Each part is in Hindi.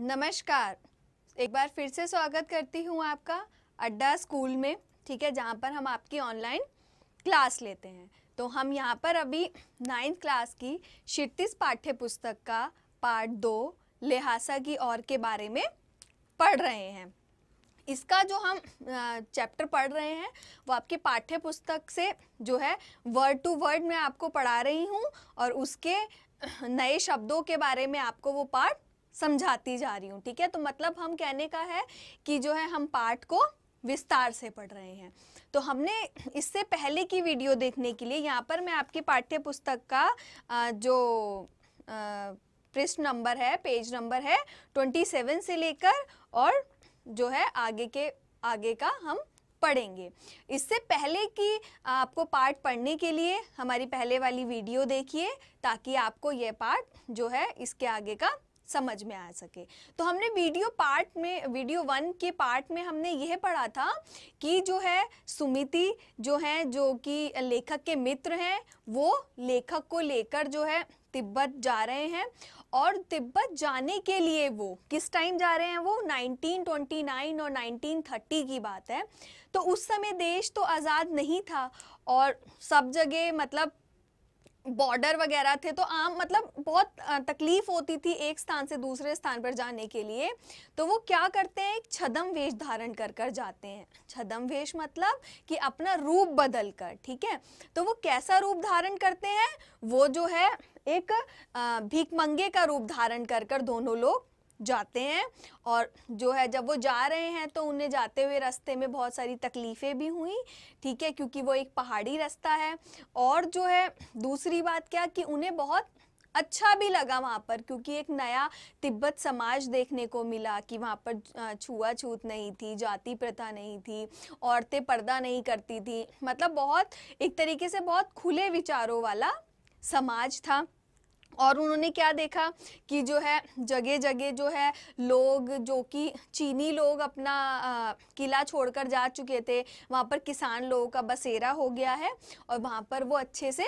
नमस्कार एक बार फिर से स्वागत करती हूँ आपका अड्डा स्कूल में ठीक है जहाँ पर हम आपकी ऑनलाइन क्लास लेते हैं तो हम यहाँ पर अभी नाइन्थ क्लास की क्षितिस पाठ्य पुस्तक का पार्ट दो लिहासा की और के बारे में पढ़ रहे हैं इसका जो हम चैप्टर पढ़ रहे हैं वो आपके पाठ्य पुस्तक से जो है वर्ड टू वर्ड मैं आपको पढ़ा रही हूँ और उसके नए शब्दों के बारे में आपको वो पार्ट समझाती जा रही हूँ ठीक है तो मतलब हम कहने का है कि जो है हम पाठ को विस्तार से पढ़ रहे हैं तो हमने इससे पहले की वीडियो देखने के लिए यहाँ पर मैं आपकी पाठ्य पुस्तक का जो पृष्ठ नंबर है पेज नंबर है ट्वेंटी सेवन से लेकर और जो है आगे के आगे का हम पढ़ेंगे इससे पहले कि आपको पाठ पढ़ने के लिए हमारी पहले वाली वीडियो देखिए ताकि आपको यह पाठ जो है इसके आगे का समझ में आ सके तो हमने वीडियो पार्ट में वीडियो वन के पार्ट में हमने यह पढ़ा था कि जो है सुमिति जो है जो कि लेखक के मित्र हैं वो लेखक को लेकर जो है तिब्बत जा रहे हैं और तिब्बत जाने के लिए वो किस टाइम जा रहे हैं वो 1929 और 1930 की बात है तो उस समय देश तो आज़ाद नहीं था और सब जगह मतलब बॉर्डर वगैरह थे तो आम मतलब बहुत तकलीफ होती थी एक स्थान से दूसरे स्थान पर जाने के लिए तो वो क्या करते हैं एक छदम वेश धारण कर कर जाते हैं छदम वेश मतलब कि अपना रूप बदल कर ठीक है तो वो कैसा रूप धारण करते हैं वो जो है एक भीख मंगे का रूप धारण कर कर दोनों लोग जाते हैं और जो है जब वो जा रहे हैं तो उन्हें जाते हुए रास्ते में बहुत सारी तकलीफ़ें भी हुई ठीक है क्योंकि वो एक पहाड़ी रास्ता है और जो है दूसरी बात क्या कि उन्हें बहुत अच्छा भी लगा वहाँ पर क्योंकि एक नया तिब्बत समाज देखने को मिला कि वहाँ पर छुआछूत नहीं थी जाति प्रथा नहीं थी औरतें पर्दा नहीं करती थी मतलब बहुत एक तरीके से बहुत खुले विचारों वाला समाज था और उन्होंने क्या देखा कि जो है जगह जगह जो है लोग जो कि चीनी लोग अपना किला छोड़कर जा चुके थे वहाँ पर किसान लोगों का बसेरा हो गया है और वहाँ पर वो अच्छे से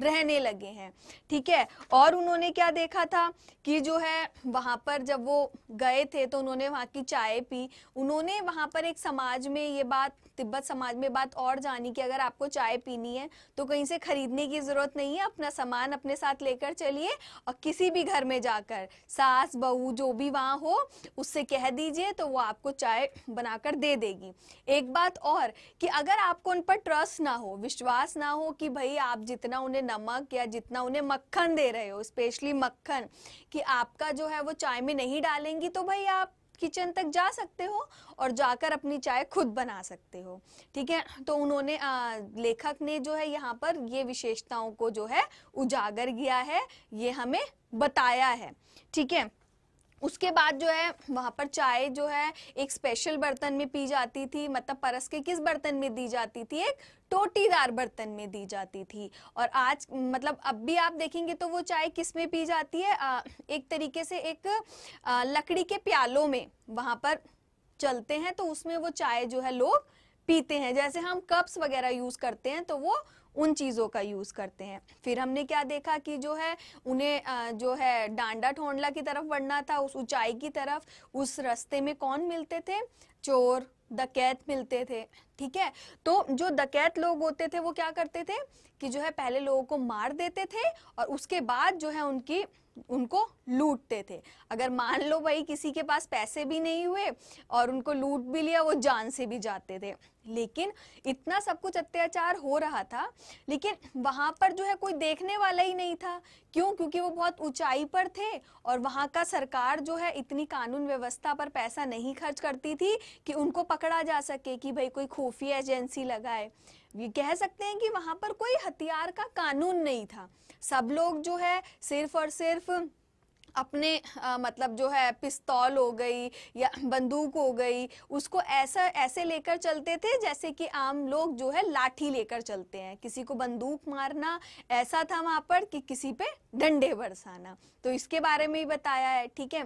रहने लगे हैं ठीक है और उन्होंने क्या देखा था कि जो है वहाँ पर जब वो गए थे तो उन्होंने वहाँ की चाय पी उन्होंने वहाँ पर एक समाज में ये बात तिब्बत समाज में बात और जानी कि अगर आपको चाय पीनी है तो कहीं से खरीदने की ज़रूरत नहीं है अपना सामान अपने साथ लेकर चलिए और किसी भी घर में जाकर सास बहू जो भी वहाँ हो उससे कह दीजिए तो वो आपको चाय बनाकर दे देगी एक बात और कि अगर आपको उन पर ट्रस्ट ना हो विश्वास ना हो कि भाई आप जितना उन्हें नमक या जितना उन्हें मक्खन दे रहे हो स्पेशली मक्खन कि आपका जो है वो चाय में नहीं डालेंगी तो भाई आप किचन तक जा सकते हो और जाकर अपनी चाय खुद बना सकते हो ठीक है तो उन्होंने आ, लेखक ने जो है यहाँ पर ये विशेषताओं को जो है उजागर किया है ये हमें बताया है ठीक है उसके बाद जो है वहाँ पर चाय जो है एक स्पेशल बर्तन में पी जाती थी मतलब परस के किस बर्तन में दी जाती थी एक टोटीदार बर्तन में दी जाती थी और आज मतलब अब भी आप देखेंगे तो वो चाय किस में पी जाती है आ, एक तरीके से एक आ, लकड़ी के प्यालों में वहाँ पर चलते हैं तो उसमें वो चाय जो है लोग पीते हैं जैसे हम कप्स वगैरह यूज करते हैं तो वो उन चीज़ों का यूज़ करते हैं फिर हमने क्या देखा कि जो है उन्हें जो है डांडा ठोंडला की तरफ बढ़ना था उस ऊंचाई की तरफ उस रास्ते में कौन मिलते थे चोर डकैत मिलते थे ठीक है तो जो डकैत लोग होते थे वो क्या करते थे कि जो है पहले लोगों को मार देते थे और उसके बाद जो है उनकी उनको लूटते थे अगर मान लो भाई किसी के पास पैसे भी नहीं हुए और उनको लूट भी लिया वो जान से भी जाते थे लेकिन इतना सब कुछ अत्याचार हो रहा था लेकिन वहाँ पर जो है कोई देखने वाला ही नहीं था क्यों क्योंकि वो बहुत ऊंचाई पर थे और वहाँ का सरकार जो है इतनी कानून व्यवस्था पर पैसा नहीं खर्च करती थी कि उनको पकड़ा जा सके कि भाई कोई खुफिया एजेंसी लगाए ये कह सकते हैं कि वहाँ पर कोई हथियार का कानून नहीं था सब लोग जो है सिर्फ और सिर्फ अपने आ, मतलब जो है पिस्तौल हो गई या बंदूक हो गई उसको ऐसा ऐसे लेकर चलते थे जैसे कि आम लोग जो है लाठी लेकर चलते हैं किसी को बंदूक मारना ऐसा था वहाँ पर कि किसी पे डंडे बरसाना तो इसके बारे में भी बताया है ठीक है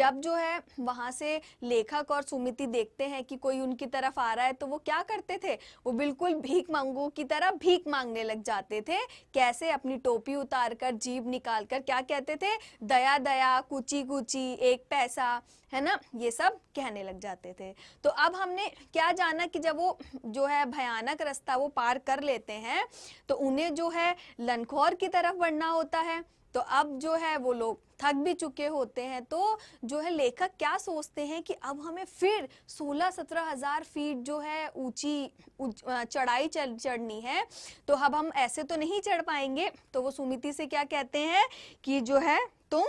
जब जो है वहां से लेखक और सुमिति देखते हैं कि कोई उनकी तरफ आ रहा है तो वो क्या करते थे वो बिल्कुल भीख मांगू की तरह भीख मांगने लग जाते थे कैसे अपनी टोपी उतार कर जीभ निकाल कर क्या कहते थे दया दया कुची कुची एक पैसा है ना ये सब कहने लग जाते थे तो अब हमने क्या जाना कि जब वो जो है भयानक रास्ता वो पार कर लेते हैं तो उन्हें जो है लनखौर की तरफ बढ़ना होता है तो अब जो है वो लोग थक भी चुके होते हैं तो जो है लेखक क्या सोचते हैं कि अब हमें फिर सोलह सत्रह हजार फीट जो है ऊंची चढ़ाई चढ़नी है तो अब हम ऐसे तो नहीं चढ़ पाएंगे तो वो सुमिति से क्या कहते हैं कि जो है तुम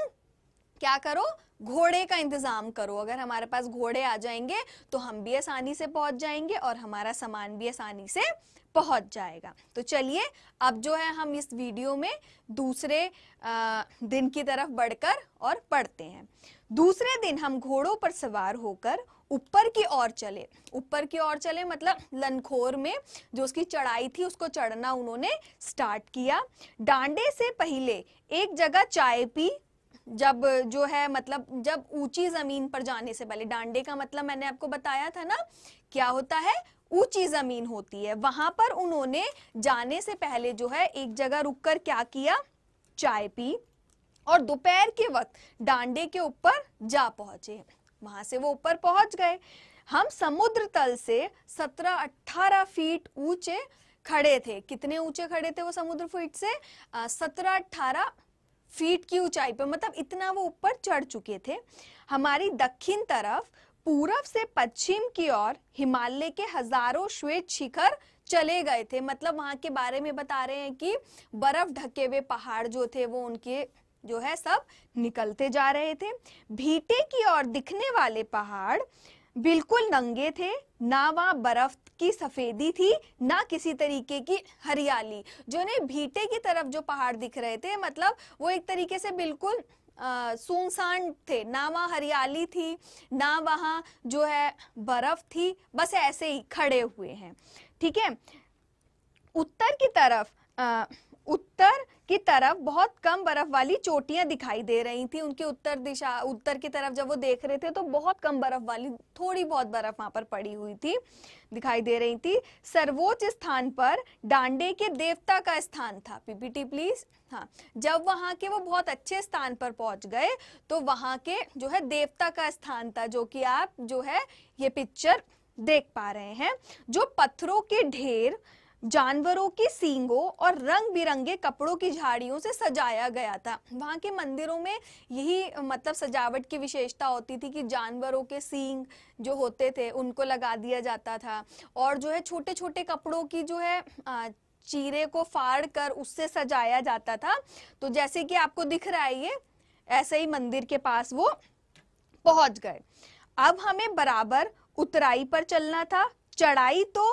क्या करो घोड़े का इंतजाम करो अगर हमारे पास घोड़े आ जाएंगे तो हम भी आसानी से पहुंच जाएंगे और हमारा सामान भी आसानी से पहुंच जाएगा तो चलिए अब जो है हम इस वीडियो में दूसरे आ, दिन की तरफ बढ़कर और पढ़ते हैं दूसरे दिन हम घोड़ों पर सवार होकर ऊपर की ओर चले ऊपर की ओर चले मतलब लनखोर में जो उसकी चढ़ाई थी उसको चढ़ना उन्होंने स्टार्ट किया डांडे से पहले एक जगह चाय पी जब जो है मतलब जब ऊंची जमीन पर जाने से पहले डांडे का मतलब मैंने आपको बताया था ना क्या होता है ऊंची जमीन होती है वहां पर उन्होंने जाने से पहले जो है एक जगह रुककर क्या किया चाय पी और दोपहर के वक्त डांडे के ऊपर जा पहुंचे वहां से वो ऊपर पहुंच गए हम समुद्र तल से 17-18 फीट ऊंचे खड़े थे कितने ऊंचे खड़े थे वो समुद्र फीट से सत्रह अट्ठारह फीट की ऊंचाई पर मतलब इतना वो ऊपर चढ़ चुके थे हमारी दक्षिण तरफ पूरब से पश्चिम की ओर हिमालय के हजारों श्वेत शिखर चले गए थे मतलब वहां के बारे में बता रहे हैं कि बर्फ ढके हुए पहाड़ जो थे वो उनके जो है सब निकलते जा रहे थे भीटे की ओर दिखने वाले पहाड़ बिल्कुल नंगे थे ना वहाँ बर्फ की सफेदी थी ना किसी तरीके की हरियाली जो ने भीटे की तरफ जो पहाड़ दिख रहे थे मतलब वो एक तरीके से बिल्कुल सुनसान थे ना वहाँ हरियाली थी ना वहाँ जो है बर्फ थी बस ऐसे ही खड़े हुए हैं ठीक है उत्तर की तरफ आ, उत्तर की तरफ बहुत कम बर्फ वाली चोटियां दिखाई दे रही थी उनकी उत्तर दिशा उत्तर की तरफ जब वो देख रहे थे तो बहुत कम बर्फ वाली थोड़ी बहुत बर्फ वहां पर पड़ी हुई थी दिखाई दे रही थी सर्वोच्च स्थान पर डांडे के देवता का स्थान था पीपीटी प्लीज हाँ जब वहां के वो बहुत अच्छे स्थान पर पहुंच गए तो वहां के जो है देवता का स्थान था जो कि आप जो है ये पिक्चर देख पा रहे हैं जो पत्थरों के ढेर जानवरों की सींगों और रंग बिरंगे कपड़ों की झाड़ियों से सजाया गया था वहाँ के मंदिरों में यही मतलब सजावट की विशेषता होती थी कि जानवरों के सींग जो होते थे उनको लगा दिया जाता था और जो है छोटे छोटे कपड़ों की जो है आ, चीरे को फाड़ कर उससे सजाया जाता था तो जैसे कि आपको दिख रहा है ये ऐसे ही मंदिर के पास वो पहुंच गए अब हमें बराबर उतराई पर चलना था चढ़ाई तो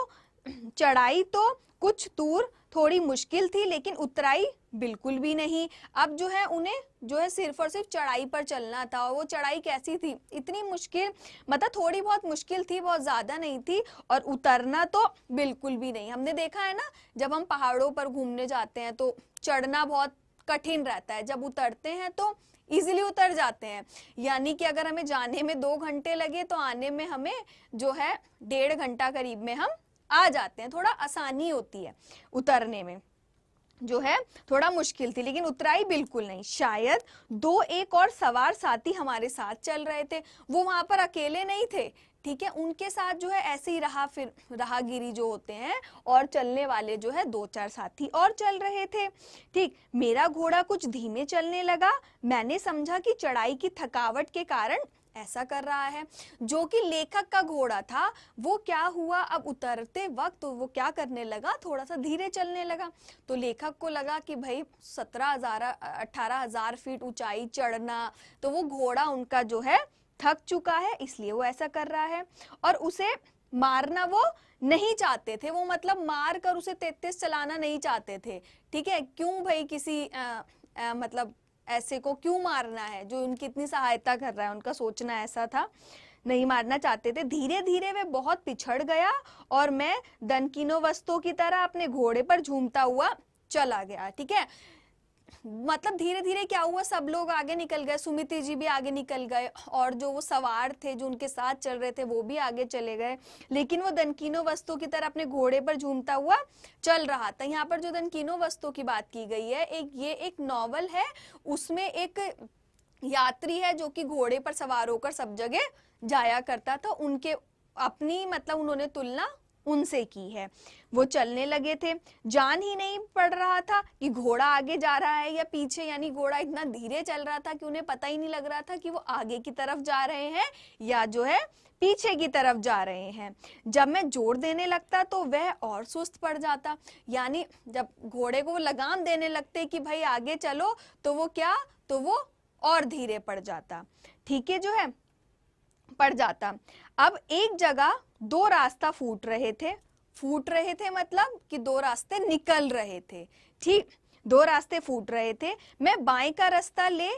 चढ़ाई तो कुछ दूर थोड़ी मुश्किल थी लेकिन उतराई बिल्कुल भी नहीं अब जो है उन्हें जो है सिर्फ और सिर्फ चढ़ाई पर चलना था और वो चढ़ाई कैसी थी इतनी मुश्किल मतलब थोड़ी बहुत मुश्किल थी बहुत ज़्यादा नहीं थी और उतरना तो बिल्कुल भी नहीं हमने देखा है ना जब हम पहाड़ों पर घूमने जाते हैं तो चढ़ना बहुत कठिन रहता है जब उतरते हैं तो इजिली उतर जाते हैं यानी कि अगर हमें जाने में दो घंटे लगे तो आने में हमें जो है डेढ़ घंटा करीब में हम आ जाते हैं थोड़ा आसानी होती है उतरने में जो है थोड़ा मुश्किल थी लेकिन उतराई बिल्कुल नहीं शायद दो एक और सवार साथी हमारे साथ चल रहे थे वो वहां पर अकेले नहीं थे ठीक है उनके साथ जो है ऐसे ही रहा फिर राहगिरी जो होते हैं और चलने वाले जो है दो चार साथी और चल रहे थे ठीक मेरा घोड़ा कुछ धीमे चलने लगा मैंने समझा कि चढ़ाई की थकावट के कारण ऐसा कर रहा है जो कि लेखक का घोड़ा था वो क्या हुआ अब उतरते वक्त वो क्या करने लगा थोड़ा सा धीरे चलने लगा तो लेखक को लगा कि भाई सत्रह हजार अठारह हजार फीट ऊंचाई चढ़ना तो वो घोड़ा उनका जो है थक चुका है इसलिए वो ऐसा कर रहा है और उसे मारना वो नहीं चाहते थे वो मतलब मार कर उसे तेतीस चलाना नहीं चाहते थे ठीक है क्यों भाई किसी आ, आ, मतलब ऐसे को क्यों मारना है जो उनकी इतनी सहायता कर रहा है उनका सोचना ऐसा था नहीं मारना चाहते थे धीरे धीरे वे बहुत पिछड़ गया और मैं दनकिनो वस्तुओं की तरह अपने घोड़े पर झूमता हुआ चला गया ठीक है मतलब धीरे धीरे क्या हुआ सब लोग आगे निकल गए सुमित जी भी आगे निकल गए और जो वो सवार थे जो उनके साथ चल रहे थे वो भी आगे चले गए लेकिन वो दनकीनो वस्तु की तरह अपने घोड़े पर झूमता हुआ चल रहा था यहाँ पर जो दनकीनो वस्तु की बात की गई है एक ये एक नॉवल है उसमें एक यात्री है जो कि घोड़े पर सवार होकर सब जगह जाया करता था उनके अपनी मतलब उन्होंने तुलना उनसे की है वो चलने लगे थे जान ही नहीं पड़ रहा था कि घोड़ा आगे जा रहा है या पीछे यानी घोड़ा इतना धीरे चल रहा था कि उन्हें पता ही नहीं लग रहा था कि वो आगे की तरफ जा रहे हैं या जो है पीछे की तरफ जा रहे हैं जब मैं जोर देने लगता तो वह और सुस्त पड़ जाता यानी जब घोड़े को लगाम देने लगते कि भाई आगे चलो तो वो क्या तो वो और धीरे पड़ जाता ठीक है जो है पड़ जाता अब एक जगह दो रास्ता फूट रहे थे फूट रहे थे मतलब कि दो रास्ते निकल रहे थे ठीक दो रास्ते फूट रहे थे मैं बाएं का रास्ता ले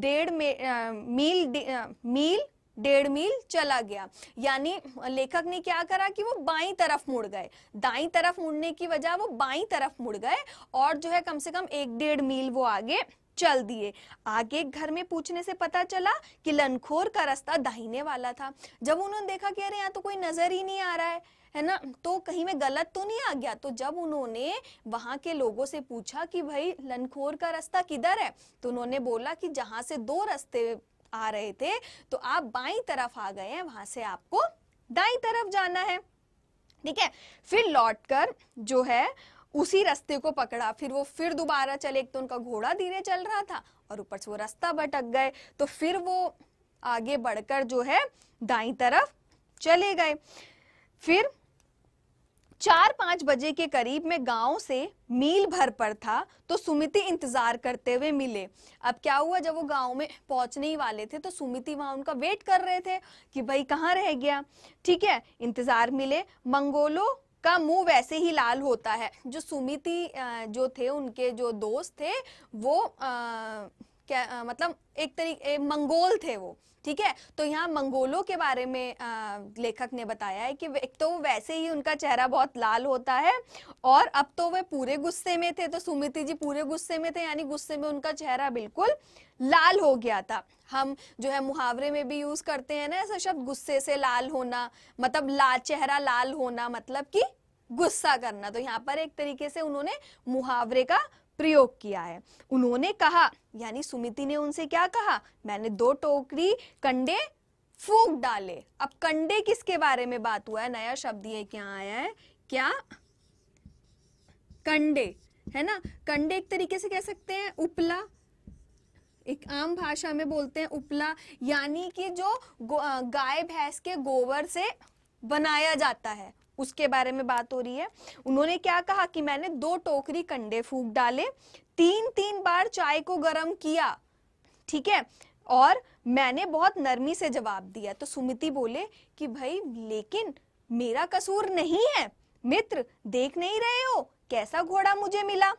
डेढ़ मील दे, मील डेढ़ मील चला गया यानी लेखक ने क्या करा कि वो बाई तरफ मुड़ गए दाई तरफ मुड़ने की वजह वो बाई तरफ मुड़ गए और जो है कम से कम एक डेढ़ मील वो आगे चल दिए आगे एक घर में पूछने से पता चला कि लनखोर का रास्ता दाहिने वाला था जब उन्होंने देखा कि अरे यहाँ तो कोई नजर ही नहीं आ रहा है है ना तो कहीं में गलत तो नहीं आ गया तो जब उन्होंने वहां के लोगों से पूछा कि भाई लनखोर का रास्ता किधर है तो उन्होंने बोला कि जहां से दो रास्ते आ रहे थे तो आप बाई तरफ आ गए हैं वहां से आपको दाई तरफ जाना है ठीक है फिर लौटकर जो है उसी रास्ते को पकड़ा फिर वो फिर दोबारा चले एक तो उनका घोड़ा धीरे चल रहा था और ऊपर से वो रास्ता भटक गए तो फिर वो आगे बढ़कर जो है दाई तरफ चले गए फिर चार पांच बजे के करीब में गांव से मील भर पर था तो सुमिति इंतजार करते हुए मिले अब क्या हुआ जब वो गांव में पहुंचने ही वाले थे तो सुमिति वहां उनका वेट कर रहे थे कि भाई कहाँ रह गया ठीक है इंतजार मिले मंगोलो का मुंह वैसे ही लाल होता है जो सुमिति जो थे उनके जो दोस्त थे वो क्या मतलब एक तरीके मंगोल थे वो ठीक है तो यहाँ मंगोलों के बारे में आ, लेखक ने बताया है कि एक तो वैसे ही उनका चेहरा बहुत लाल होता है और अब तो वे पूरे गुस्से में थे तो सुमिति जी पूरे गुस्से में थे यानी गुस्से में उनका चेहरा बिल्कुल लाल हो गया था हम जो है मुहावरे में भी यूज करते हैं ना ऐसा शब्द गुस्से से लाल होना मतलब ला चेहरा लाल होना मतलब कि गुस्सा करना तो यहाँ पर एक तरीके से उन्होंने मुहावरे का प्रयोग किया है उन्होंने कहा यानी सुमिति ने उनसे क्या कहा मैंने दो टोकरी कंडे फूक डाले अब कंडे किसके बारे में बात हुआ है नया शब्द ये क्या आया है क्या कंडे है ना कंडे एक तरीके से कह सकते हैं उपला एक आम भाषा में बोलते हैं उपला यानी कि जो गाय भैंस के गोबर से बनाया जाता है उसके बारे में बात हो रही है उन्होंने क्या कहा कि मैंने दो टोकरी कंडे फूक डाले तीन तीन बार चाय को गर्म किया ठीक है और मैंने बहुत नरमी से जवाब दिया तो सुमिति बोले कि भाई लेकिन मेरा कसूर नहीं है मित्र देख नहीं रहे हो कैसा घोड़ा मुझे मिला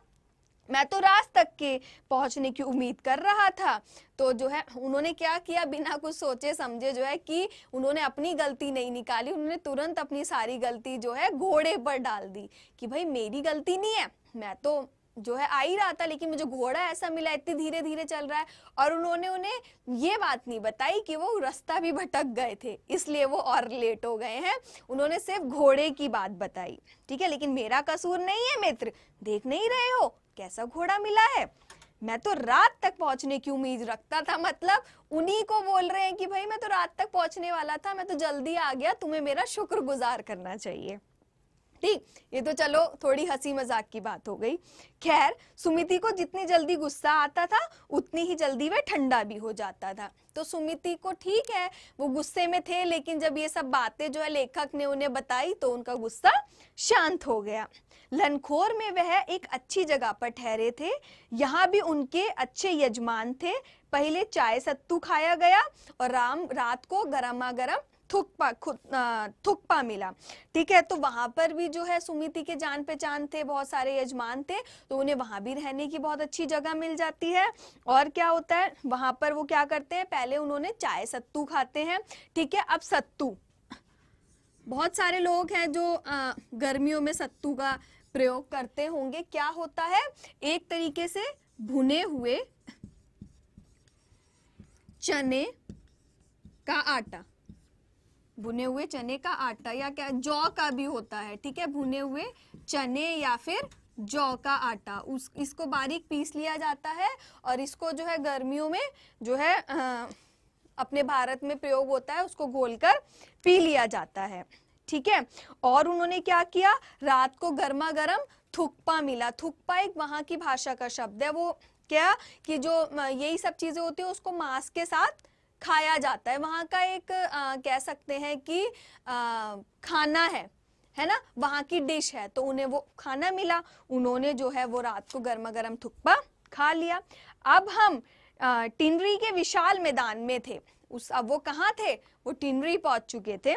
मैं तो रात तक के पहुंचने की उम्मीद कर रहा था तो जो है उन्होंने क्या किया बिना कुछ सोचे समझे जो है कि उन्होंने अपनी गलती नहीं निकाली उन्होंने तुरंत अपनी सारी गलती जो है घोड़े पर डाल दी कि भाई मेरी गलती नहीं है मैं तो जो है आ ही रहा था लेकिन मुझे घोड़ा ऐसा मिला इतनी धीरे धीरे चल रहा है और उन्होंने उन्हें ये बात नहीं बताई कि वो रास्ता भी भटक गए थे इसलिए वो और लेट हो गए हैं उन्होंने सिर्फ घोड़े की बात बताई ठीक है लेकिन मेरा कसूर नहीं है मित्र देख नहीं रहे हो कैसा घोड़ा मिला है मैं तो रात तक पहुंचने की उम्मीद रखता था मतलब उन्हीं को बोल रहे हैं कि भाई मैं तो रात तक पहुंचने वाला था मैं तो जल्दी आ गया तुम्हें मेरा शुक्रगुजार करना चाहिए ठीक ये तो चलो थोड़ी हंसी मजाक की बात हो गई खैर सुमिति को जितनी जल्दी गुस्सा आता था उतनी ही जल्दी वह ठंडा भी हो जाता था तो सुमिति को ठीक है वो गुस्से में थे लेकिन जब ये सब बातें जो है लेखक ने उन्हें बताई तो उनका गुस्सा शांत हो गया लनखोर में वह एक अच्छी जगह पर ठहरे थे यहाँ भी उनके अच्छे यजमान थे पहले चाय सत्तू खाया गया और राम रात को गरमा गरम थुकपा थुकपा मिला ठीक है तो वहां पर भी जो है सुमिति के जान पहचान थे बहुत सारे यजमान थे तो उन्हें वहां भी रहने की बहुत अच्छी जगह मिल जाती है और क्या होता है वहां पर वो क्या करते हैं पहले उन्होंने चाय सत्तू खाते हैं ठीक है अब सत्तू बहुत सारे लोग हैं जो गर्मियों में सत्तू का प्रयोग करते होंगे क्या होता है एक तरीके से भुने हुए चने का आटा भुने हुए चने का आटा या क्या जौ का भी होता है ठीक है भुने हुए चने या फिर जौ का आटा उस इसको बारीक पीस लिया जाता है और इसको जो है गर्मियों में जो है आ, अपने भारत में प्रयोग होता है उसको घोलकर पी लिया जाता है ठीक है और उन्होंने क्या किया रात को गर्मा गर्म थुकपा मिला थुकपा एक वहां की भाषा का शब्द है वो क्या कि जो यही सब चीजें होती है उसको मांस के साथ खाया जाता है वहाँ का एक आ, कह सकते हैं कि आ, खाना है है ना वहाँ की डिश है तो उन्हें वो खाना मिला उन्होंने जो है वो रात को गर्मा गर्म थुकपा खा लिया अब हम आ, टिनरी के विशाल मैदान में थे उस अब वो कहाँ थे वो टिनरी पहुंच चुके थे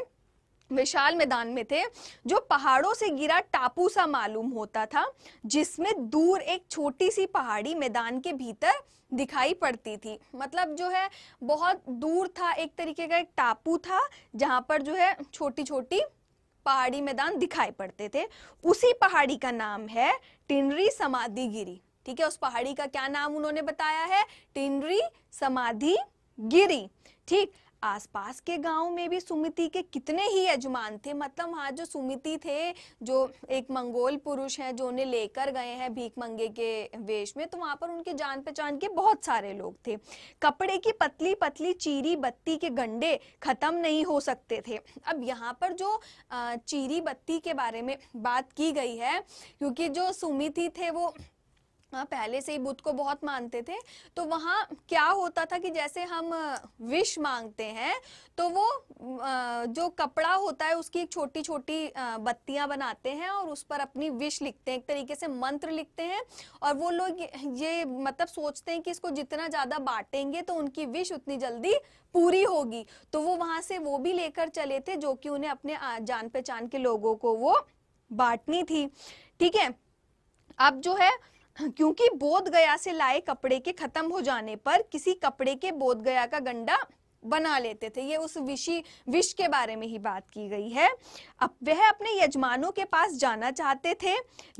विशाल मैदान में थे जो पहाड़ों से गिरा टापू सा मालूम होता था जिसमें दूर एक छोटी सी पहाड़ी मैदान के भीतर दिखाई पड़ती थी मतलब जो है बहुत दूर था एक तरीके का एक टापू था जहां पर जो है छोटी छोटी पहाड़ी मैदान दिखाई पड़ते थे उसी पहाड़ी का नाम है टिनरी समाधि गिरी ठीक है उस पहाड़ी का क्या नाम उन्होंने बताया है टिनरी समाधि गिरी ठीक आसपास के गांव में भी सुमिति के कितने ही यजमान थे मतलब वहाँ जो सुमिति थे जो एक मंगोल पुरुष हैं जो उन्हें लेकर गए हैं भीख मंगे के वेश में तो वहाँ पर उनके जान पहचान के बहुत सारे लोग थे कपड़े की पतली पतली चीरी बत्ती के गंडे खत्म नहीं हो सकते थे अब यहाँ पर जो चीरी बत्ती के बारे में बात की गई है क्योंकि जो सुमिति थे वो हाँ, पहले से ही बुद्ध को बहुत मानते थे तो वहाँ क्या होता था कि जैसे हम विश मांगते हैं तो वो जो कपड़ा होता है उसकी एक छोटी छोटी बत्तियाँ बनाते हैं और उस पर अपनी विश लिखते हैं एक तरीके से मंत्र लिखते हैं और वो लोग ये मतलब सोचते हैं कि इसको जितना ज़्यादा बांटेंगे तो उनकी विश उतनी जल्दी पूरी होगी तो वो वहाँ से वो भी लेकर चले थे जो कि उन्हें अपने जान पहचान के लोगों को वो बांटनी थी ठीक है अब जो है हाँ, क्योंकि बोध गया से लाए कपड़े के खत्म हो जाने पर किसी कपड़े के बोध गया का गंडा बना लेते थे ये उस विषि विष के बारे में ही बात की गई है अब वह अपने यजमानों के पास जाना चाहते थे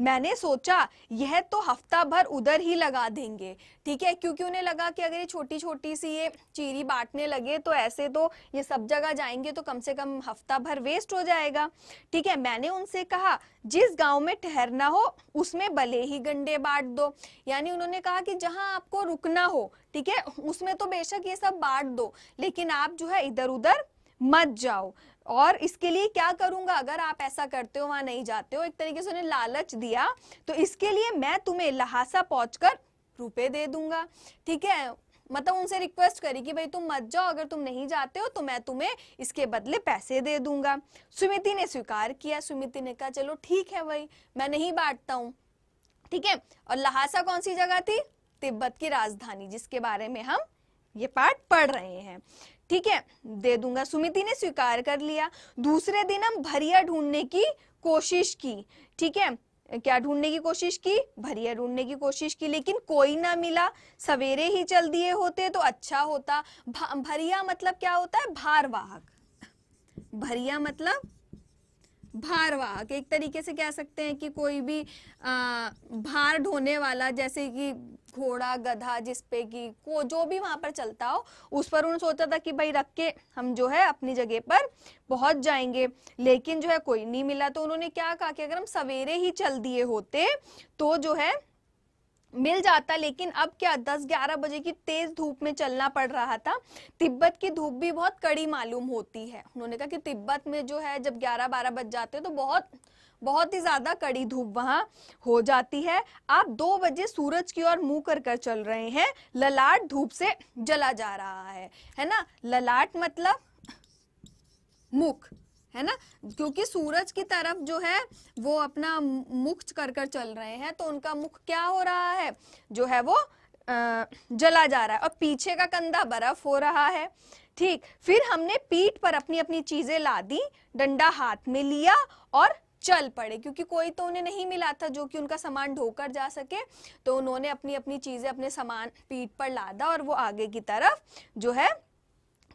मैंने सोचा यह तो हफ्ता भर उधर ही लगा देंगे ठीक है क्योंकि उन्हें लगा कि अगर ये छोटी छोटी सी ये चीरी बांटने लगे तो ऐसे तो ये सब जगह जाएंगे तो कम से कम हफ्ता भर वेस्ट हो जाएगा ठीक है मैंने उनसे कहा जिस गांव में ठहरना हो उसमें भले ही गंडे बांट दो यानी उन्होंने कहा कि जहां आपको रुकना हो ठीक है उसमें तो बेशक ये सब बांट दो लेकिन आप जो है इधर उधर मत जाओ और इसके लिए क्या करूंगा अगर आप ऐसा करते हो वहां नहीं जाते हो एक तरीके से उन्हें लालच दिया तो इसके लिए मैं तुम्हें लहासा पहुंचकर रुपए दे दूंगा ठीक है मतलब उनसे रिक्वेस्ट करी कि भाई तुम मत जाओ अगर तुम नहीं जाते हो तो मैं तुम्हें इसके बदले पैसे दे दूंगा सुमिति ने स्वीकार किया सुमिति ने कहा चलो ठीक है भाई मैं नहीं बांटता हूँ ठीक है और लहासा कौन सी जगह थी तिब्बत की राजधानी जिसके बारे में हम ये पाठ पढ़ रहे हैं ठीक है दे दूंगा सुमिति ने स्वीकार कर लिया दूसरे दिन हम भरिया ढूंढने की कोशिश की ठीक है क्या ढूंढने की कोशिश की भरिया ढूंढने की कोशिश की लेकिन कोई ना मिला सवेरे ही चल दिए होते तो अच्छा होता भरिया मतलब क्या होता है भारवाहक भरिया मतलब भारवाहक एक तरीके से कह सकते हैं कि कोई भी आ, भार ढोने वाला जैसे कि घोड़ा गधा जिस पे की को जो भी वहां पर चलता हो उस पर उन्होंने सोचा था कि भाई रख के हम जो है अपनी जगह पर पहुंच जाएंगे लेकिन जो है कोई नहीं मिला तो उन्होंने क्या कहा कि अगर हम सवेरे ही चल दिए होते तो जो है मिल जाता लेकिन अब क्या दस ग्यारह बजे की तेज धूप में चलना पड़ रहा था तिब्बत की धूप भी बहुत कड़ी मालूम होती है उन्होंने कहा कि तिब्बत में जो है जब ग्यारह बारह बज जाते हैं तो बहुत बहुत ही ज्यादा कड़ी धूप वहां हो जाती है आप दो बजे सूरज की ओर मुंह कर कर चल रहे हैं ललाट धूप से जला जा रहा है है ना ललाट मतलब मुख है ना क्योंकि सूरज की तरफ जो है वो अपना मुख कर कर चल रहे हैं तो उनका मुख क्या हो रहा है जो है वो जला जा रहा है और पीछे का कंधा बर्फ हो रहा है ठीक फिर हमने पीठ पर अपनी अपनी चीजें ला दी डंडा हाथ में लिया और चल पड़े क्योंकि कोई तो उन्हें नहीं मिला था जो कि उनका सामान ढोकर जा सके तो उन्होंने अपनी अपनी चीज़ें अपने सामान पीठ पर लादा और वो आगे की तरफ जो है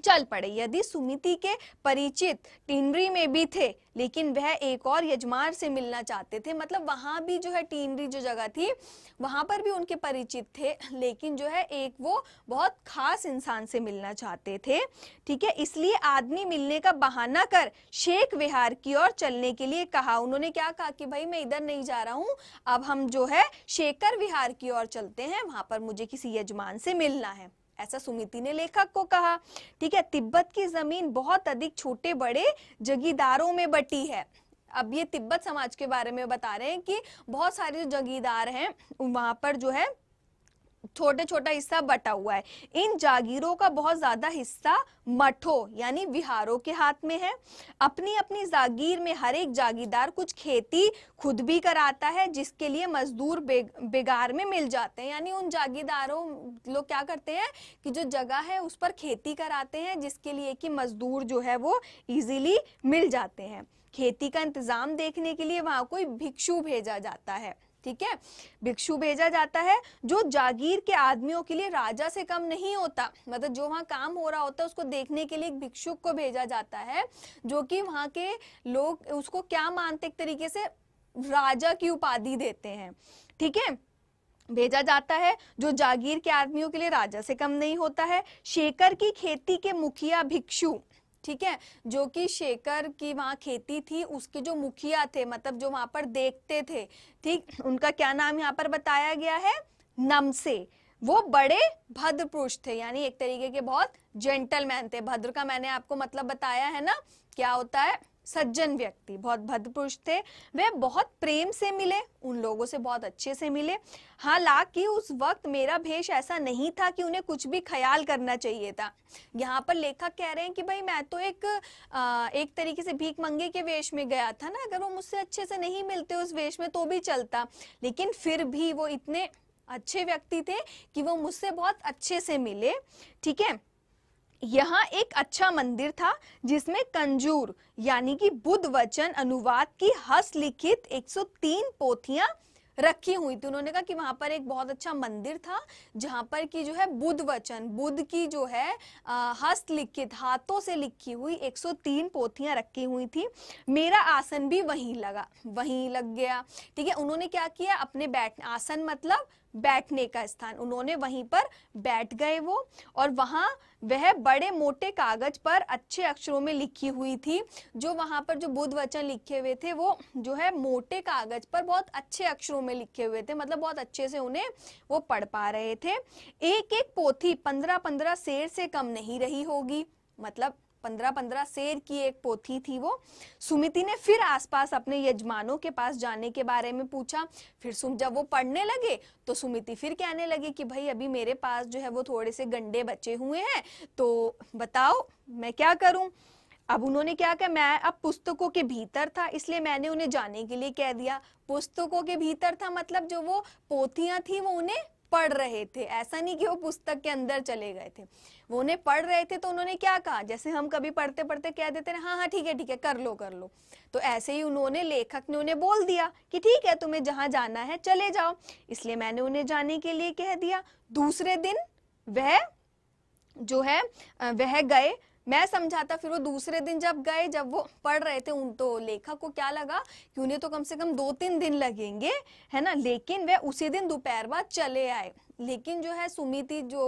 चल पड़े यदि सुमिति के परिचित टिनरी में भी थे लेकिन वह एक और यजमान से मिलना चाहते थे मतलब वहां भी जो है टीनरी जो जगह थी वहां पर भी उनके परिचित थे लेकिन जो है एक वो बहुत खास इंसान से मिलना चाहते थे ठीक है इसलिए आदमी मिलने का बहाना कर शेख विहार की ओर चलने के लिए कहा उन्होंने क्या कहा कि भाई मैं इधर नहीं जा रहा हूँ अब हम जो है शेखर विहार की ओर चलते हैं वहां पर मुझे किसी यजमान से मिलना है ऐसा सुमिति ने लेखक को कहा ठीक है तिब्बत की जमीन बहुत अधिक छोटे बड़े जगीदारों में बटी है अब ये तिब्बत समाज के बारे में बता रहे हैं कि बहुत सारे जो जगीदार हैं वहां पर जो है छोटा छोटा हिस्सा बटा हुआ है इन जागीरों का बहुत ज्यादा हिस्सा मठों यानी विहारों के हाथ में है अपनी अपनी जागीर में हर एक जागीरदार कुछ खेती खुद भी कराता है जिसके लिए मजदूर बेगार में मिल जाते हैं यानी उन जागीरदारों लोग क्या करते हैं कि जो जगह है उस पर खेती कराते हैं जिसके लिए कि मजदूर जो है वो इजीली मिल जाते हैं खेती का इंतजाम देखने के लिए वहां कोई भिक्षु भेजा जाता है ठीक है भिक्षु भेजा जाता है जो जागीर के आदमियों के लिए राजा से कम नहीं होता मतलब जो वहाँ काम हो रहा होता है उसको देखने के लिए एक भिक्षुक को भेजा जाता है जो कि वहाँ के लोग उसको क्या मानते एक तरीके से राजा की उपाधि देते हैं ठीक है भेजा जाता है जो जागीर के आदमियों के लिए राजा से कम नहीं होता है शेखर की खेती के मुखिया भिक्षु ठीक है जो कि शेखर की वहाँ खेती थी उसके जो मुखिया थे मतलब जो वहाँ पर देखते थे ठीक उनका क्या नाम यहाँ पर बताया गया है नमसे वो बड़े भद्र पुरुष थे यानी एक तरीके के बहुत जेंटलमैन थे भद्र का मैंने आपको मतलब बताया है ना क्या होता है सज्जन व्यक्ति बहुत भद्र पुरुष थे वे बहुत प्रेम से मिले उन लोगों से बहुत अच्छे से मिले हालांकि उस वक्त मेरा भेष ऐसा नहीं था कि उन्हें कुछ भी ख्याल करना चाहिए था यहाँ पर लेखक कह रहे हैं कि भाई मैं तो एक आ, एक तरीके से भीख मंगे के वेश में गया था ना अगर वो मुझसे अच्छे से नहीं मिलते उस वेश में तो भी चलता लेकिन फिर भी वो इतने अच्छे व्यक्ति थे कि वो मुझसे बहुत अच्छे से मिले ठीक है यहाँ एक अच्छा मंदिर था जिसमें कंजूर यानी कि बुद्ध वचन अनुवाद की हस्तलिखित 103 पोथियां रखी हुई थी उन्होंने कहा कि वहां पर एक बहुत अच्छा मंदिर था जहां पर की जो है बुद्ध वचन बुद्ध की जो है हस्तलिखित हाथों से लिखी हुई 103 पोथियां रखी हुई थी मेरा आसन भी वहीं लगा वहीं लग गया ठीक है उन्होंने क्या किया अपने बैठ आसन मतलब बैठने का स्थान उन्होंने वहीं पर बैठ गए वो और वहां वह बड़े मोटे कागज पर अच्छे अक्षरों में लिखी हुई थी जो वहां पर जो बुद्ध वचन लिखे हुए थे वो जो है मोटे कागज पर बहुत अच्छे अक्षरों में लिखे हुए थे मतलब बहुत अच्छे से उन्हें वो पढ़ पा रहे थे एक एक पोथी पंद्रह पंद्रह शेर से कम नहीं रही होगी मतलब पंद्रह पंद्रह शेर की एक पोथी थी वो सुमिति ने फिर आसपास अपने यजमानों के पास जाने के बारे में पूछा फिर सुम जब वो पढ़ने लगे तो सुमिति फिर कहने लगी कि भाई अभी मेरे पास जो है वो थोड़े से गंडे बचे हुए हैं तो बताओ मैं क्या करूं अब उन्होंने क्या कहा मैं अब पुस्तकों के भीतर था इसलिए मैंने उन्हें जाने के लिए कह दिया पुस्तकों के भीतर था मतलब जो वो पोथियां थी वो उन्हें पढ़ रहे थे ऐसा नहीं कि वो पुस्तक के अंदर चले गए थे वो उन्हें पढ़ रहे थे तो उन्होंने क्या कहा जैसे हम कभी पढ़ते पढ़ते कह देते हैं हाँ हाँ ठीक है ठीक है कर लो कर लो तो ऐसे ही उन्होंने लेखक ने उन्हें बोल दिया कि ठीक है तुम्हें जहाँ जाना है चले जाओ इसलिए मैंने उन्हें जाने के लिए कह दिया दूसरे दिन वह जो है वह गए मैं समझाता फिर वो दूसरे दिन जब गए जब वो पढ़ रहे थे उन तो लेखक को क्या लगा कि उन्हें तो कम से कम दो तीन दिन लगेंगे है ना लेकिन वह उसी दिन दोपहर बाद चले आए लेकिन जो है सुमिति जो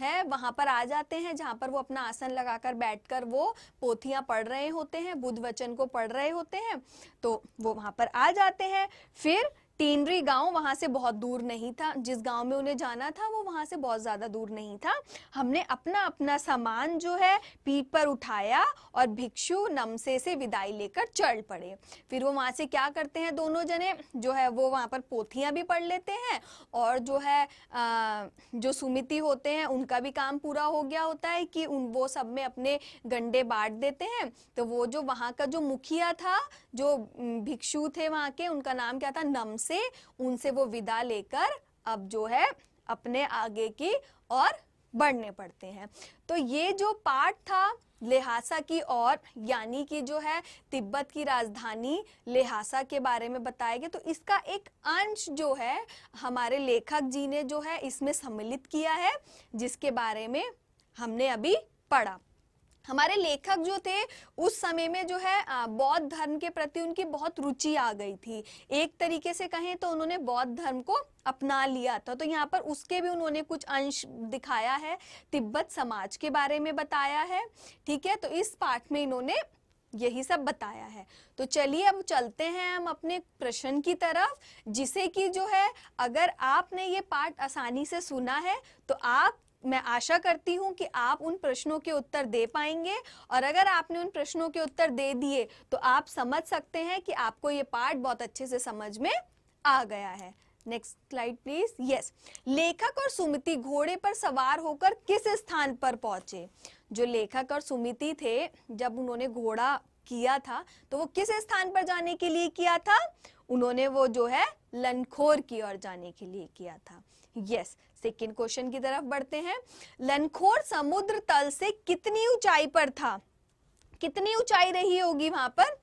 है वहां पर आ जाते हैं जहाँ पर वो अपना आसन लगाकर बैठकर वो पोथियां पढ़ रहे होते हैं बुद्ध वचन को पढ़ रहे होते हैं तो वो वहां पर आ जाते हैं फिर टेनरी गांव वहां से बहुत दूर नहीं था जिस गांव में उन्हें जाना था वो वहां से बहुत ज़्यादा दूर नहीं था हमने अपना अपना सामान जो है पीठ पर उठाया और भिक्षु नमसे से विदाई लेकर चल पड़े फिर वो वहाँ से क्या करते हैं दोनों जने जो है वो वहाँ पर पोथियां भी पढ़ लेते हैं और जो है जो सुमिति होते हैं उनका भी काम पूरा हो गया होता है कि उन वो सब में अपने गंडे बांट देते हैं तो वो जो वहाँ का जो मुखिया था जो भिक्षु थे वहाँ के उनका नाम क्या था नमसे से उनसे वो विदा लेकर अब जो है अपने आगे की और बढ़ने पड़ते हैं तो ये जो पार्ट था लिहासा की और यानी कि जो है तिब्बत की राजधानी लिहासा के बारे में बताया गया तो इसका एक अंश जो है हमारे लेखक जी ने जो है इसमें सम्मिलित किया है जिसके बारे में हमने अभी पढ़ा हमारे लेखक जो थे उस समय में जो है बौद्ध धर्म के प्रति उनकी बहुत रुचि आ गई थी एक तरीके से कहें तो उन्होंने बौद्ध धर्म को अपना लिया था तो यहाँ पर उसके भी उन्होंने कुछ अंश दिखाया है तिब्बत समाज के बारे में बताया है ठीक है तो इस पाठ में इन्होंने यही सब बताया है तो चलिए अब चलते हैं हम अपने प्रश्न की तरफ जिसे कि जो है अगर आपने ये पाठ आसानी से सुना है तो आप मैं आशा करती हूँ कि आप उन प्रश्नों के उत्तर दे पाएंगे और अगर आपने उन प्रश्नों के उत्तर दे दिए तो आप समझ सकते हैं कि आपको ये पार्ट बहुत अच्छे से समझ में आ गया है नेक्स्ट स्लाइड प्लीज यस लेखक और सुमिति घोड़े पर सवार होकर किस स्थान पर पहुंचे जो लेखक और सुमिति थे जब उन्होंने घोड़ा किया था तो वो किस स्थान पर जाने के लिए किया था उन्होंने वो जो है लनखोर की ओर जाने के लिए किया था यस सेकेंड क्वेश्चन की तरफ बढ़ते हैं लनखोर समुद्र तल से कितनी ऊंचाई पर था कितनी ऊंचाई रही होगी वहां पर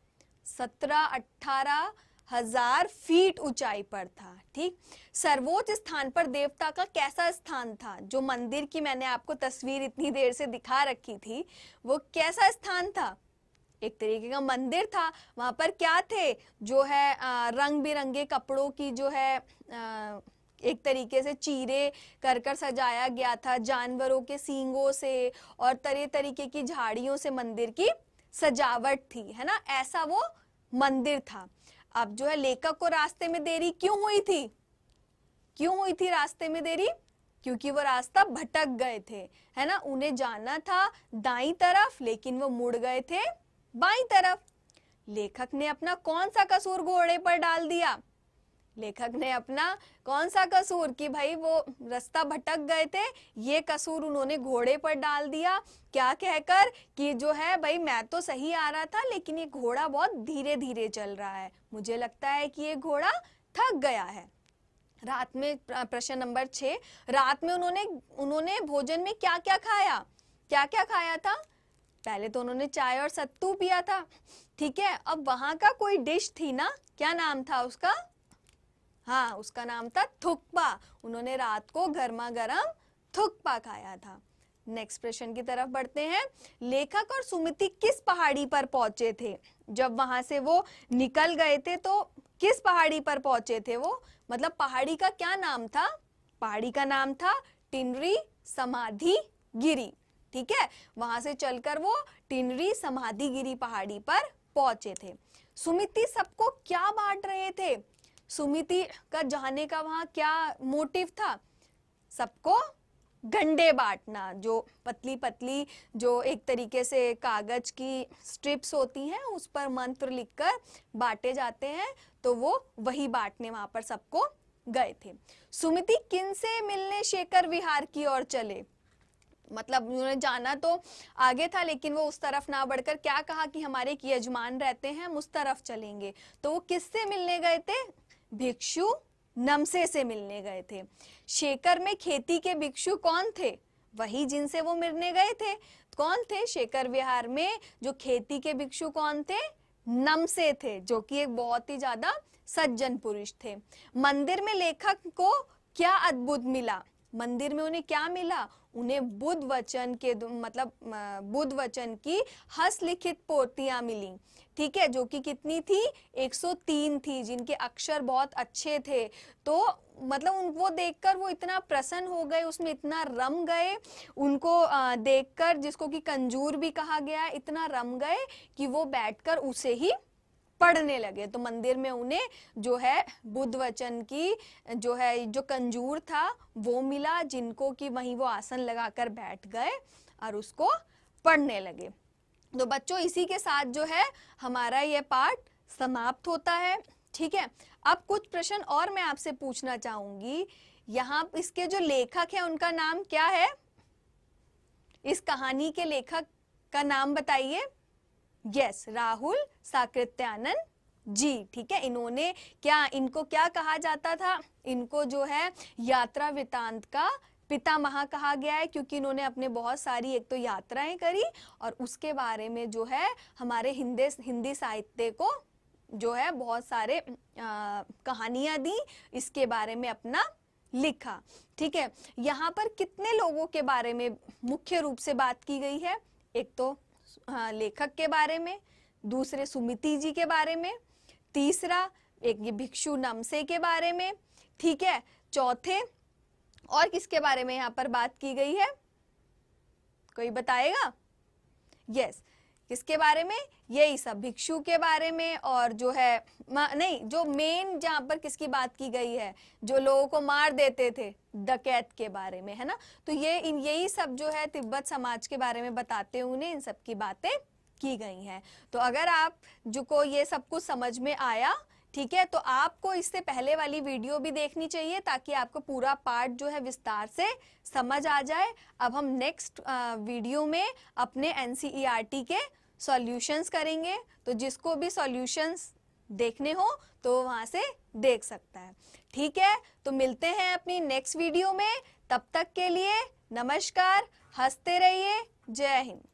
सत्रह अठारह हजार फीट ऊंचाई पर था ठीक सर्वोच्च स्थान पर देवता का कैसा स्थान था जो मंदिर की मैंने आपको तस्वीर इतनी देर से दिखा रखी थी वो कैसा स्थान था एक तरीके का मंदिर था वहां पर क्या थे जो है आ, रंग बिरंगे कपड़ों की जो है आ, एक तरीके से चीरे कर कर सजाया गया था जानवरों के सींगों से और तरह तरीके की झाड़ियों से मंदिर की सजावट थी है ना ऐसा वो मंदिर था अब जो है लेखक को रास्ते में देरी क्यों हुई थी क्यों हुई थी रास्ते में देरी क्योंकि वो रास्ता भटक गए थे है ना उन्हें जाना था दाई तरफ लेकिन वो मुड़ गए थे बाई तरफ लेखक ने अपना कौन सा कसूर घोड़े पर डाल दिया लेखक ने अपना कौन सा कसूर कि भाई वो रास्ता भटक गए थे ये कसूर उन्होंने घोड़े पर डाल दिया क्या कहकर कि जो है भाई मैं तो सही आ रहा था लेकिन ये घोड़ा बहुत धीरे धीरे चल रहा है मुझे लगता है कि ये घोड़ा थक गया है रात में प्रश्न नंबर छ रात में उन्होंने उन्होंने भोजन में क्या क्या खाया क्या क्या खाया था पहले तो उन्होंने चाय और सत्तू पिया था ठीक है अब वहां का कोई डिश थी ना क्या नाम था उसका हाँ उसका नाम था थुकपा उन्होंने रात को गर्मा गर्म थुकपा खाया था नेक्स्ट प्रश्न की तरफ बढ़ते हैं लेखक और सुमिति किस पहाड़ी पर पहुंचे थे जब वहां से वो निकल गए थे तो किस पहाड़ी पर पहुंचे थे वो मतलब पहाड़ी का क्या नाम था पहाड़ी का नाम था टिनरी समाधि गिरी ठीक है वहां से चलकर वो टिनरी समाधि गिरी पहाड़ी पर पहुंचे थे सुमिति सबको क्या बांट रहे थे सुमिति का जाने का वहां क्या मोटिव था सबको गंडे बांटना जो पतली पतली जो एक तरीके से कागज की स्ट्रिप्स होती हैं उस पर मंत्र लिखकर बांटे जाते हैं तो वो वही बांटने वहां पर सबको गए थे सुमिति किन से मिलने शेखर विहार की ओर चले मतलब उन्होंने जाना तो आगे था लेकिन वो उस तरफ ना बढ़कर क्या कहा कि हमारे एक यजमान रहते हैं हम उस तरफ चलेंगे तो वो किससे मिलने गए थे भिक्षु नमसे से मिलने गए थे शेखर में खेती के भिक्षु कौन थे वही जिनसे वो मिलने गए थे कौन थे शेखर विहार में जो खेती के भिक्षु कौन थे नमसे थे जो कि एक बहुत ही ज्यादा सज्जन पुरुष थे मंदिर में लेखक को क्या अद्भुत मिला मंदिर में उन्हें क्या मिला उन्हें बुद्ध वचन के मतलब बुद्ध वचन की हस्तलिखित पोथियां मिली ठीक है जो कि कितनी थी 103 थी जिनके अक्षर बहुत अच्छे थे तो मतलब उन वो देखकर वो इतना प्रसन्न हो गए उसमें इतना रम गए उनको देखकर जिसको कि कंजूर भी कहा गया इतना रम गए कि वो बैठकर उसे ही पढ़ने लगे तो मंदिर में उन्हें जो है बुद्ध वचन की जो है जो कंजूर था वो मिला जिनको कि वहीं वो आसन लगाकर बैठ गए और उसको पढ़ने लगे तो बच्चों इसी के साथ जो है हमारा ये पाठ समाप्त होता है ठीक है अब कुछ प्रश्न और मैं आपसे पूछना चाहूंगी यहाँ इसके जो लेखक है उनका नाम क्या है इस कहानी के लेखक का नाम बताइए यस राहुल साकृत्यानंद जी ठीक है इन्होंने क्या इनको क्या कहा जाता था इनको जो है यात्रा वृतांत का पिता महा कहा गया है क्योंकि इन्होंने अपने बहुत सारी एक तो यात्राएं करी और उसके बारे में जो है हमारे हिंदी हिंदी साहित्य को जो है बहुत सारे कहानियां दी इसके बारे में अपना लिखा ठीक है यहाँ पर कितने लोगों के बारे में मुख्य रूप से बात की गई है एक तो हाँ, लेखक के बारे में दूसरे सुमिति जी के बारे में तीसरा एक ये भिक्षु नमसे के बारे में ठीक है चौथे और किसके बारे में यहाँ पर बात की गई है कोई बताएगा यस yes. किसके बारे में यही सब भिक्षु के बारे में और जो है नहीं जो मेन जहाँ पर किसकी बात की गई है जो लोगों को मार देते थे डकैत के बारे में है ना तो ये इन यही सब जो है तिब्बत समाज के बारे में बताते उन्हें इन सब की बातें की गई हैं तो अगर आप जो को ये सब कुछ समझ में आया ठीक है तो आपको इससे पहले वाली वीडियो भी देखनी चाहिए ताकि आपको पूरा पार्ट जो है विस्तार से समझ आ जाए अब हम नेक्स्ट वीडियो में अपने एन e के सॉल्यूशंस करेंगे तो जिसको भी सॉल्यूशंस देखने हो तो वहां से देख सकता है ठीक है तो मिलते हैं अपनी नेक्स्ट वीडियो में तब तक के लिए नमस्कार हंसते रहिए जय हिंद